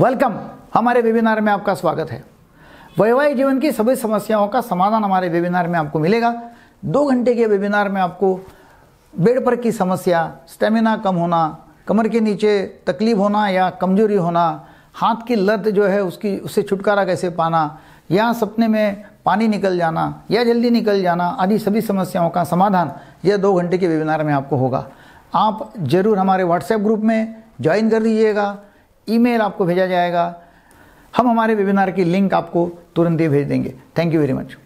welcome हमारे webinar में आपका स्वागत है वैवाहिक जीवन की सभी समस्याओं का समाधान हमारे वेबिनार में आपको मिलेगा दो घंटे के वेबिनार में आपको बेड पर की समस्या स्टेमिना कम होना कमर के नीचे तकलीफ होना या कमजोरी होना हाथ की लत जो है उसकी उससे छुटकारा कैसे पाना या सपने में पानी निकल जाना या जल्दी निकल जाना आदि सभी समस्याओं का समाधान यह दो घंटे के वेबिनार में आपको होगा आप ज़रूर हमारे व्हाट्सएप ग्रुप में ज्वाइन कर दीजिएगा ईमेल आपको भेजा जाएगा हम हमारे वेबिनार की लिंक आपको तुरंत ही भेज देंगे थैंक यू वेरी मच